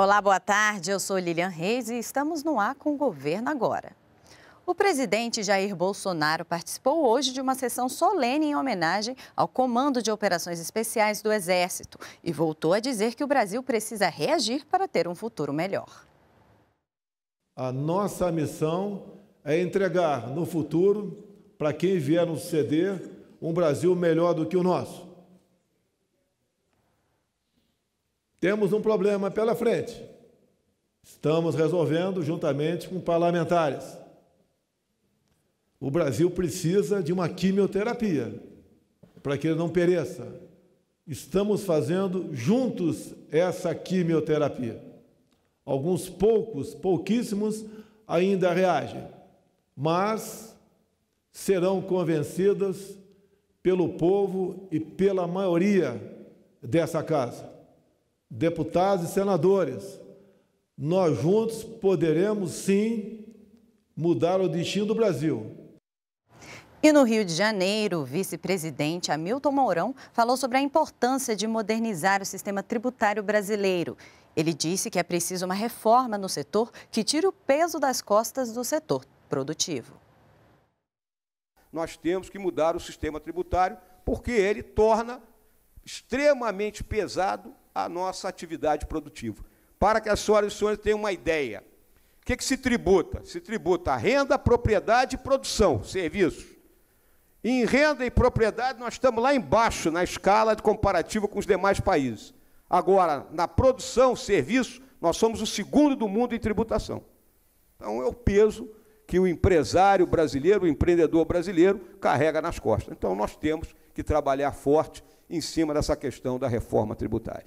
Olá, boa tarde. Eu sou Lilian Reis e estamos no ar com o governo agora. O presidente Jair Bolsonaro participou hoje de uma sessão solene em homenagem ao Comando de Operações Especiais do Exército e voltou a dizer que o Brasil precisa reagir para ter um futuro melhor. A nossa missão é entregar no futuro, para quem vier nos ceder, um Brasil melhor do que o nosso. Temos um problema pela frente. Estamos resolvendo juntamente com parlamentares. O Brasil precisa de uma quimioterapia para que ele não pereça. Estamos fazendo juntos essa quimioterapia. Alguns poucos, pouquíssimos, ainda reagem, mas serão convencidas pelo povo e pela maioria dessa casa deputados e senadores, nós juntos poderemos sim mudar o destino do Brasil. E no Rio de Janeiro, o vice-presidente Hamilton Mourão falou sobre a importância de modernizar o sistema tributário brasileiro. Ele disse que é preciso uma reforma no setor que tire o peso das costas do setor produtivo. Nós temos que mudar o sistema tributário porque ele torna extremamente pesado a nossa atividade produtiva. Para que as senhoras e os senhores tenham uma ideia, o que, que se tributa? Se tributa a renda, propriedade e produção, serviços. E em renda e propriedade, nós estamos lá embaixo na escala comparativa com os demais países. Agora, na produção, serviço, nós somos o segundo do mundo em tributação. Então, é o peso que o empresário brasileiro, o empreendedor brasileiro, carrega nas costas. Então, nós temos que trabalhar forte em cima dessa questão da reforma tributária.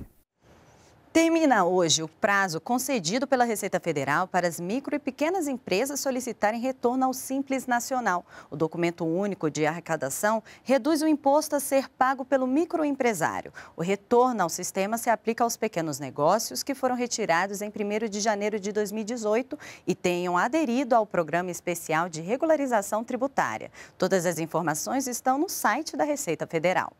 Termina hoje o prazo concedido pela Receita Federal para as micro e pequenas empresas solicitarem retorno ao Simples Nacional. O documento único de arrecadação reduz o imposto a ser pago pelo microempresário. O retorno ao sistema se aplica aos pequenos negócios que foram retirados em 1 de janeiro de 2018 e tenham aderido ao Programa Especial de Regularização Tributária. Todas as informações estão no site da Receita Federal.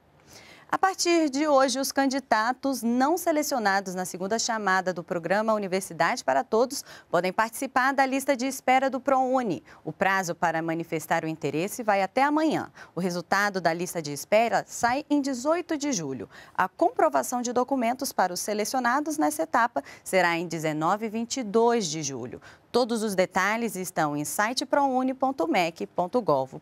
A partir de hoje, os candidatos não selecionados na segunda chamada do programa Universidade para Todos podem participar da lista de espera do ProUni. O prazo para manifestar o interesse vai até amanhã. O resultado da lista de espera sai em 18 de julho. A comprovação de documentos para os selecionados nessa etapa será em 19 e 22 de julho. Todos os detalhes estão em site prouni.mec.gov.br.